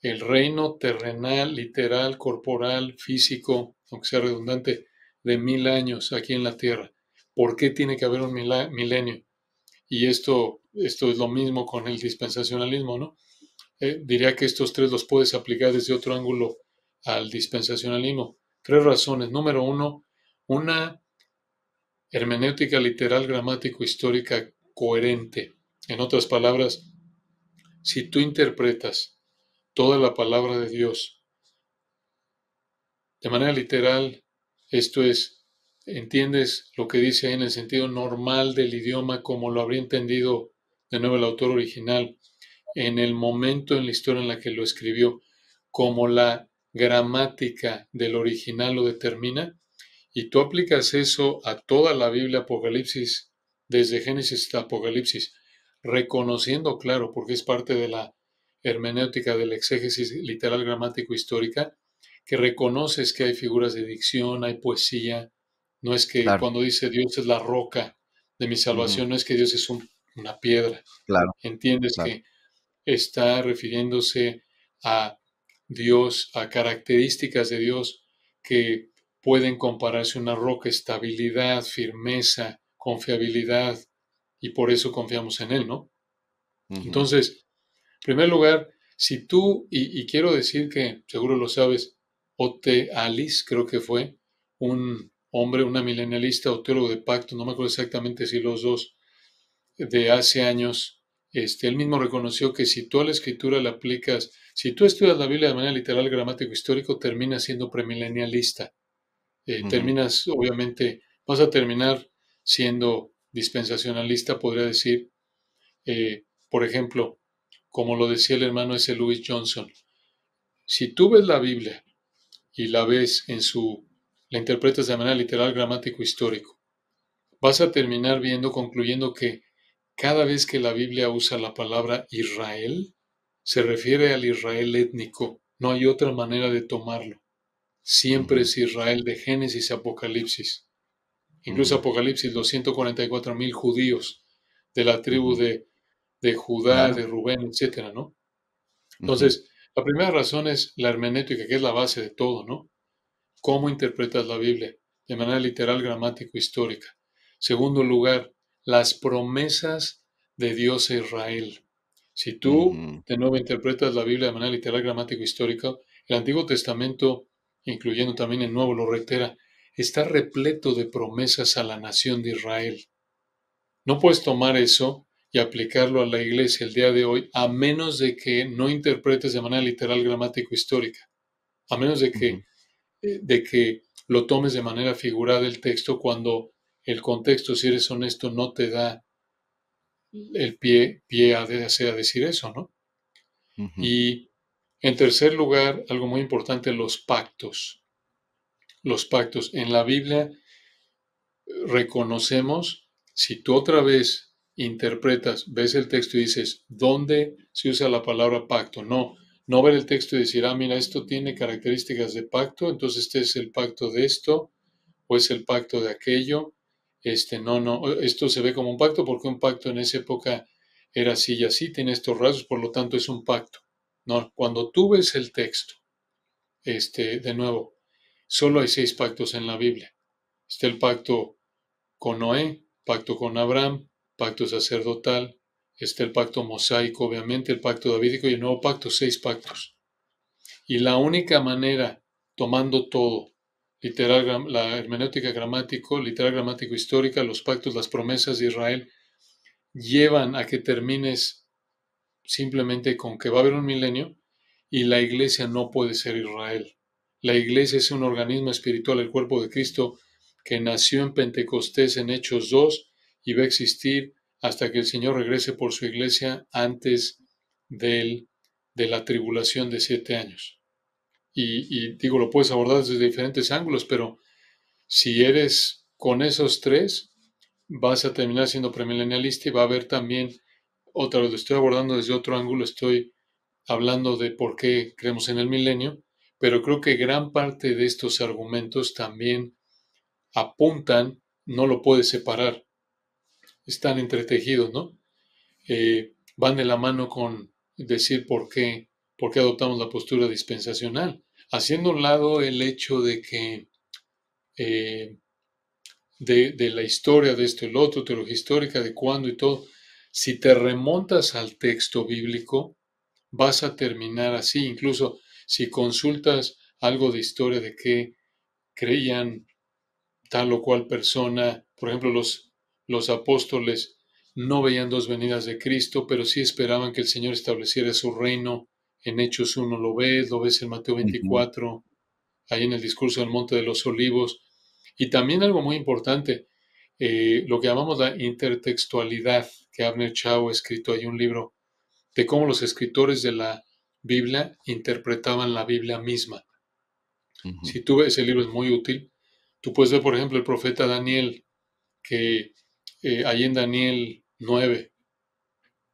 el reino terrenal, literal, corporal, físico, aunque sea redundante, de mil años aquí en la tierra? ¿Por qué tiene que haber un milenio? Y esto esto es lo mismo con el dispensacionalismo, ¿no? Eh, diría que estos tres los puedes aplicar desde otro ángulo al dispensacionalismo. Tres razones. Número uno, una hermenéutica literal, gramático, histórica coherente. En otras palabras, si tú interpretas toda la palabra de Dios de manera literal, esto es, entiendes lo que dice en el sentido normal del idioma como lo habría entendido de nuevo el autor original, en el momento en la historia en la que lo escribió, como la gramática del original lo determina, y tú aplicas eso a toda la Biblia Apocalipsis, desde Génesis hasta Apocalipsis, reconociendo, claro, porque es parte de la hermenéutica del exégesis literal gramático histórica, que reconoces que hay figuras de dicción, hay poesía, no es que cuando dice Dios es la roca de mi salvación, no es que Dios es un una piedra. Claro. Entiendes que está refiriéndose a Dios, a características de Dios que pueden compararse a una roca, estabilidad, firmeza, confiabilidad, y por eso confiamos en Él, ¿no? Entonces, en primer lugar, si tú, y, quiero decir que seguro lo sabes, Ote Alice, creo que fue un hombre, una milenialista o teólogo de pacto, no me acuerdo exactamente si los dos, de hace años, este, él mismo reconoció que si tú a la escritura la aplicas, si tú estudias la Biblia de manera literal, gramático, histórico, terminas siendo premilenialista. Eh, terminas, obviamente, vas a terminar siendo dispensacionalista, podría decir. Eh, por ejemplo, como lo decía el hermano ese Louis Johnson, si tú ves la Biblia y la ves en su, la interpretas de manera literal, gramático, histórico, vas a terminar viendo, concluyendo que cada vez que la Biblia usa la palabra Israel, se refiere al Israel étnico. No hay otra manera de tomarlo. Siempre es Israel de Génesis a Apocalipsis. Incluso Apocalipsis, 244.000 mil judíos de la tribu de, Judá, de Rubén, etcétera, ¿no? Entonces, la primera razón es la hermenética, que es la base de todo, ¿no? ¿Cómo interpretas la Biblia? De manera literal, gramático, histórica. Segundo lugar, las promesas de Dios a Israel. Si tú, mm. de nuevo, interpretas la Biblia de manera literal, gramático, histórica, el Antiguo Testamento, incluyendo también el Nuevo, lo reitera, está repleto de promesas a la nación de Israel. No puedes tomar eso y aplicarlo a la iglesia el día de hoy, a menos de que no interpretes de manera literal, gramático, histórica, a menos de que, eh, de que lo tomes de manera figurada el texto cuando el contexto, si eres honesto, no te da el pie, pie a, a decir eso, ¿no? Y en tercer lugar, algo muy importante, los pactos. Los pactos. En la Biblia reconocemos, si tú otra vez interpretas, ves el texto y dices, ¿dónde se usa la palabra pacto? No, no ver el texto y decir, ah, mira, esto tiene características de pacto, entonces este es el pacto de esto o es el pacto de aquello este, no, no, esto se ve como un pacto porque un pacto en esa época era así y así, tiene estos rasgos, por lo tanto es un pacto. No, cuando tú ves el texto, este, de nuevo, solo hay seis pactos en la Biblia. Está el pacto con Noé, pacto con Abraham, pacto sacerdotal, está el pacto mosaico, obviamente, el pacto davídico y el nuevo pacto, seis pactos. Y la única manera, tomando todo, literal, la hermenéutica gramático, literal gramático histórica, los pactos, las promesas de Israel, llevan a que termines simplemente con que va a haber un milenio y la iglesia no puede ser Israel. La iglesia es un organismo espiritual, el cuerpo de Cristo, que nació en Pentecostés en Hechos 2 y va a existir hasta que el Señor regrese por su iglesia antes del, de la tribulación de siete años y, digo, lo puedes abordar desde diferentes ángulos, pero si eres con esos tres, vas a terminar siendo premilenialista y va a haber también, otra lo estoy abordando desde otro ángulo, estoy hablando de por qué creemos en el milenio, pero creo que gran parte de estos argumentos también apuntan, no lo puedes separar, están entretejidos, ¿no? Eh, van de la mano con decir por qué, por qué adoptamos la postura dispensacional haciendo un lado el hecho de que eh, de, la historia de esto y lo otro, teología histórica, de cuándo y todo, si te remontas al texto bíblico, vas a terminar así. Incluso si consultas algo de historia de qué creían tal o cual persona, por ejemplo, los, los apóstoles no veían dos venidas de Cristo, pero sí esperaban que el Señor estableciera su reino en Hechos 1 lo ves, lo ves en Mateo 24, ahí en el discurso del Monte de los Olivos. Y también algo muy importante, eh, lo que llamamos la intertextualidad, que Abner Chao ha escrito ahí un libro de cómo los escritores de la Biblia interpretaban la Biblia misma. Si tú ves, ese libro es muy útil. Tú puedes ver, por ejemplo, el profeta Daniel, que eh, ahí en Daniel 9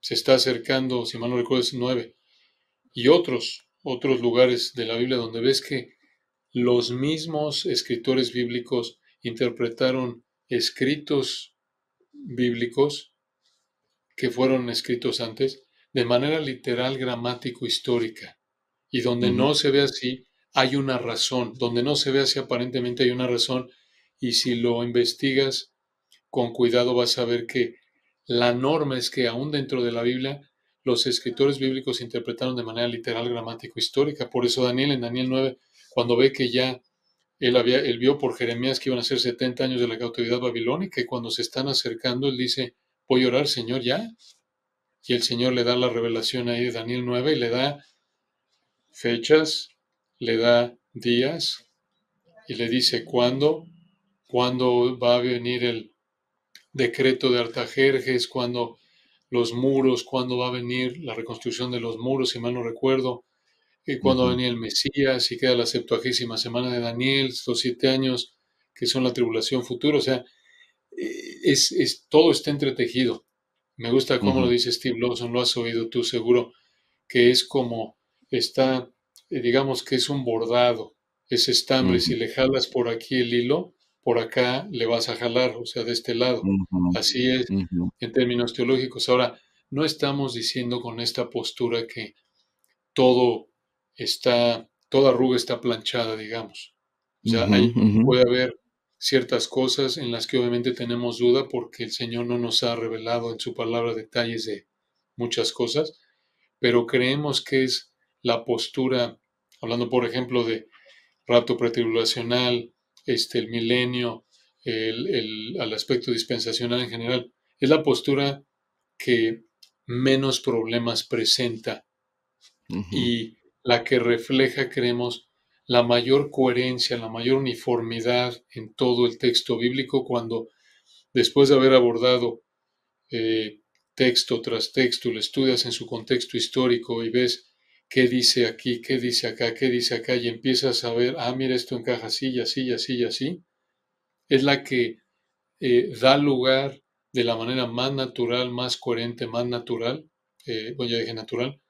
se está acercando, si mal no recuerdo, es 9, y otros, otros lugares de la Biblia donde ves que los mismos escritores bíblicos interpretaron escritos bíblicos que fueron escritos antes de manera literal, gramático, histórica. Y donde no se ve así, hay una razón. Donde no se ve así, aparentemente hay una razón. Y si lo investigas con cuidado, vas a ver que la norma es que aún dentro de la Biblia los escritores bíblicos interpretaron de manera literal, gramático, histórica. Por eso Daniel en Daniel 9, cuando ve que ya él, había, él vio por Jeremías que iban a ser 70 años de la cautividad babilónica y cuando se están acercando, él dice, voy a orar, Señor, ya. Y el Señor le da la revelación ahí de Daniel 9 y le da fechas, le da días y le dice cuándo, cuándo va a venir el decreto de Artajerjes, cuándo los muros, cuándo va a venir la reconstrucción de los muros, si mal no recuerdo, y eh, cuándo va a venir el Mesías, y queda la septuagésima semana de Daniel, estos siete años que son la tribulación futura, o sea, eh, es, todo está entretejido. Me gusta cómo lo dice Steve Lawson, lo has oído tú seguro, que es como está, eh, digamos que es un bordado, es estambre, y le jalas por aquí el hilo, por acá le vas a jalar, o sea, de este lado. Así es en términos teológicos. Ahora, no estamos diciendo con esta postura que todo está, toda arruga está planchada, digamos. O sea, puede haber ciertas cosas en las que obviamente tenemos duda porque el Señor no nos ha revelado en su palabra detalles de muchas cosas, pero creemos que es la postura, hablando por ejemplo de rapto pretribulacional, este, el milenio, el, al aspecto dispensacional en general. Es la postura que menos problemas presenta y la que refleja, creemos, la mayor coherencia, la mayor uniformidad en todo el texto bíblico cuando después de haber abordado eh, texto tras texto, lo estudias en su contexto histórico y ves qué dice aquí, qué dice acá, qué dice acá, y empiezas a ver, ah, mira, esto encaja así y así y así y así, es la que eh, da lugar de la manera más natural, más coherente, más natural, eh, bueno, ya dije natural,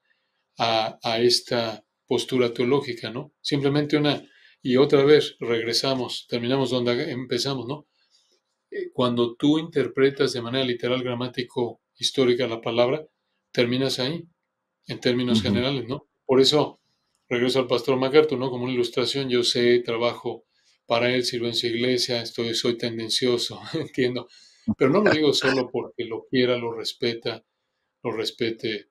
a, esta postura teológica, ¿no? Simplemente una, y otra vez regresamos, terminamos donde empezamos, ¿no? Eh, cuando tú interpretas de manera literal, gramático, histórica la palabra, terminas ahí, en términos generales, ¿no? Por eso, regreso al pastor MacArthur, ¿no? Como una ilustración, yo sé, trabajo para él, sirvo en su iglesia, estoy, soy tendencioso, entiendo. Pero no lo digo solo porque lo quiera, lo respeta, lo respete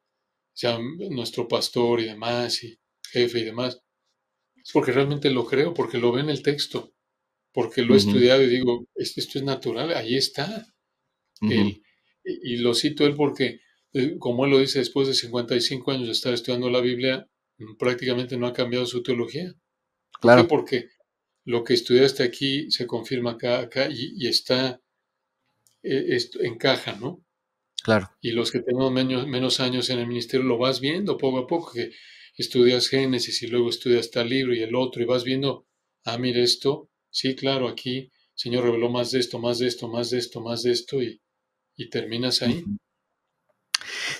sea nuestro pastor y demás, y jefe y demás. Es porque realmente lo creo, porque lo ve en el texto, porque lo he estudiado y digo, esto, es natural, ahí está. él, y, y, lo cito él porque eh, como él lo dice, después de 55 años de estar estudiando la Biblia, mm, prácticamente no ha cambiado su teología. Claro. Porque lo que estudiaste aquí se confirma acá, y, está, eh, encaja, ¿no? Claro. Y los que tenemos menos, años en el ministerio lo vas viendo poco a poco, que estudias Génesis y luego estudias tal libro y el otro y vas viendo, ah, mira esto, sí, claro, aquí el Señor reveló más de esto, más de esto, más de esto, más de esto y, terminas ahí.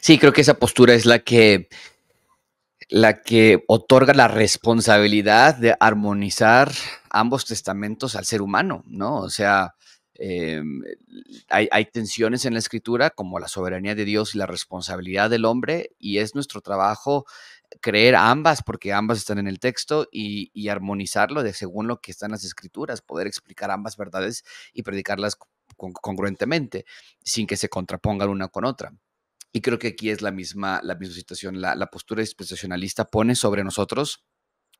Sí, creo que esa postura es la que, la que otorga la responsabilidad de armonizar ambos testamentos al ser humano, ¿no? O sea, em, hay, tensiones en la escritura como la soberanía de Dios y la responsabilidad del hombre y es nuestro trabajo creer ambas porque ambas están en el texto y, y armonizarlo de según lo que están las escrituras, poder explicar ambas verdades y predicarlas congruentemente sin que se contrapongan una con otra. Y creo que aquí es la misma, la misma situación. La, postura dispensacionalista pone sobre nosotros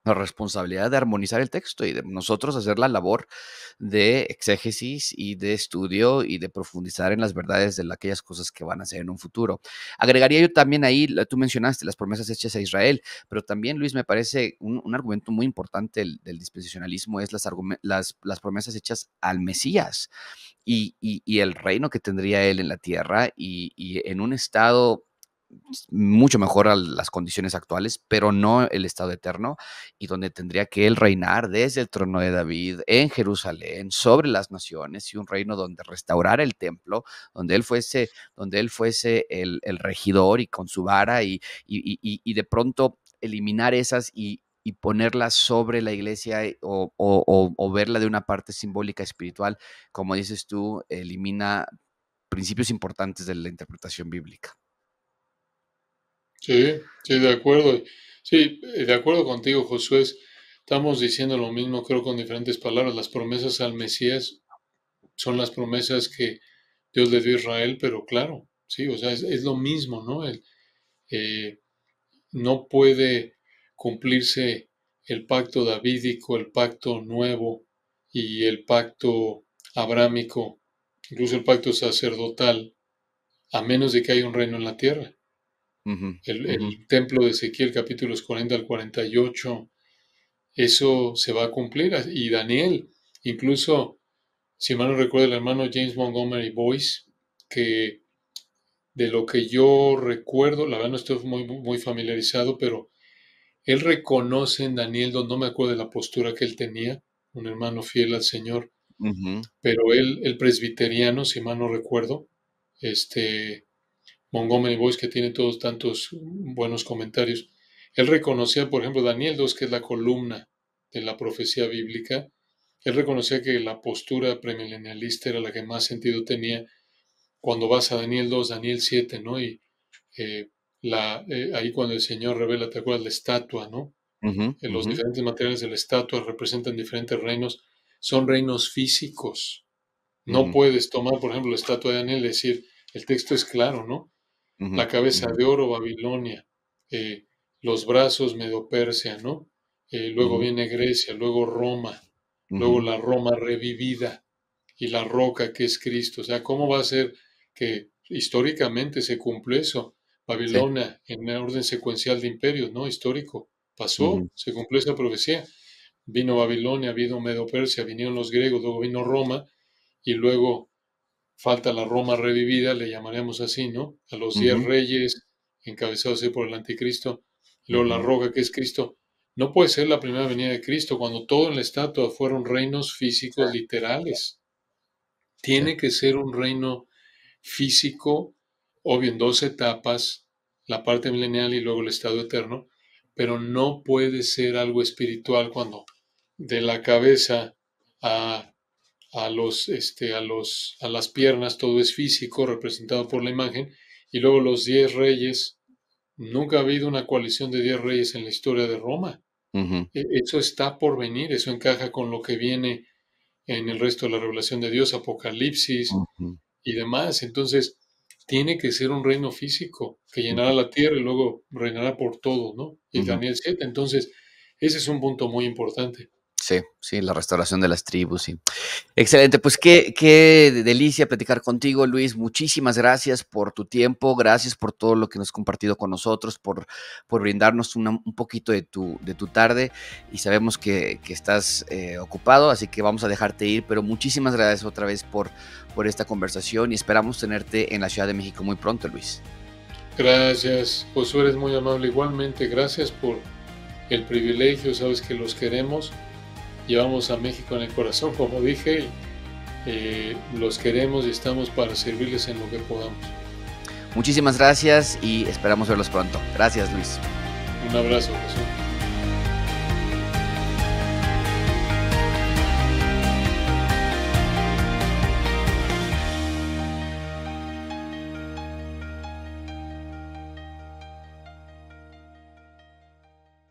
la responsabilidad de armonizar el texto y de nosotros hacer la labor de exégesis y de estudio y de profundizar en las verdades de aquellas cosas que van a ser en un futuro. Agregaría yo también ahí, tú mencionaste las promesas hechas a Israel, pero también, Luis, me parece un, argumento muy importante del, del dispensacionalismo es las, las, las promesas hechas al Mesías y, el reino que tendría él en la tierra y, en un estado mucho mejor a las condiciones actuales, pero no el estado eterno, y donde tendría que él reinar desde el trono de David en Jerusalén, sobre las naciones, y un reino donde restaurar el templo, donde él fuese, donde él fuese el, regidor y con su vara, y, y de pronto eliminar esas y, y ponerla sobre la iglesia eh, o, verla de una parte simbólica espiritual, como dices tú, elimina principios importantes de la interpretación bíblica. Sí, sí, de acuerdo. Sí, de acuerdo contigo, Josué. Estamos diciendo lo mismo, creo, con diferentes palabras. Las promesas al Mesías son las promesas que Dios le dio a Israel, pero claro, sí, o sea, es, lo mismo, ¿no? El, eh, no puede cumplirse el pacto davídico, el pacto nuevo y el pacto abrámico, incluso el pacto sacerdotal, a menos de que haya un reino en la tierra. el, templo de Ezequiel, capítulos 40 al 48, eso se va a cumplir. Y Daniel, incluso, si mal no recuerdo, el hermano James Montgomery Boyce, que de lo que yo recuerdo, la verdad no estoy muy, muy familiarizado, pero él reconoce en Daniel, no me acuerdo de la postura que él tenía, un hermano fiel al Señor, pero él, el presbiteriano, si mal no recuerdo, este Montgomery Boyce, que tiene todos tantos buenos comentarios, él reconocía, por ejemplo, Daniel 2, que es la columna de la profecía bíblica, él reconocía que la postura premilenialista era la que más sentido tenía cuando vas a Daniel 2, Daniel 7, ¿no? Y eh, eh, ahí cuando el Señor revela, ¿te acuerdas? La estatua, ¿no? los diferentes materiales de la estatua representan diferentes reinos, son reinos físicos. No puedes tomar, por ejemplo, la estatua de Daniel y decir, el texto es claro, ¿no? La cabeza de oro, Babilonia, eh, los brazos, Medo Persia, ¿no? Eh, luego viene Grecia, luego Roma, luego la Roma revivida y la roca que es Cristo. O sea, ¿cómo va a ser que históricamente se cumple eso? Babilonia en orden secuencial de imperios, ¿no? Histórico. Pasó, se cumplió esa profecía. Vino Babilonia, vino Medo Persia, vinieron los griegos, luego vino Roma y luego falta la Roma revivida, le llamaremos así, ¿no? A los diez reyes encabezados por el anticristo, lo luego la roca que es Cristo. No puede ser la primera venida de Cristo cuando todo en la estatua fueron reinos físicos literales. Tiene que ser un reino físico Obvio, en dos etapas, la parte milenial y luego el estado eterno, pero no puede ser algo espiritual cuando de la cabeza a, los, este, a, los, a las piernas todo es físico, representado por la imagen, y luego los diez reyes. Nunca ha habido una coalición de diez reyes en la historia de Roma. E, eso está por venir, eso encaja con lo que viene en el resto de la revelación de Dios, Apocalipsis y demás. Entonces, tiene que ser un reino físico que llenará la tierra y luego reinará por todo, ¿no? Y Daniel 7. Entonces, ese es un punto muy importante. Sí, sí, la restauración de las tribus, sí. Excelente, pues qué, qué delicia platicar contigo, Luis. Muchísimas gracias por tu tiempo, gracias por todo lo que nos has compartido con nosotros, por, por brindarnos un poquito de tu, de tu tarde y sabemos que, estás eh, ocupado, así que vamos a dejarte ir, pero muchísimas gracias otra vez por, por esta conversación y esperamos tenerte en la Ciudad de México muy pronto, Luis. Gracias, pues eres muy amable. Igualmente, gracias por el privilegio, sabes que los queremos llevamos a México en el corazón, como dije, eh, los queremos y estamos para servirles en lo que podamos. Muchísimas gracias y esperamos verlos pronto. Gracias Luis. Un abrazo José.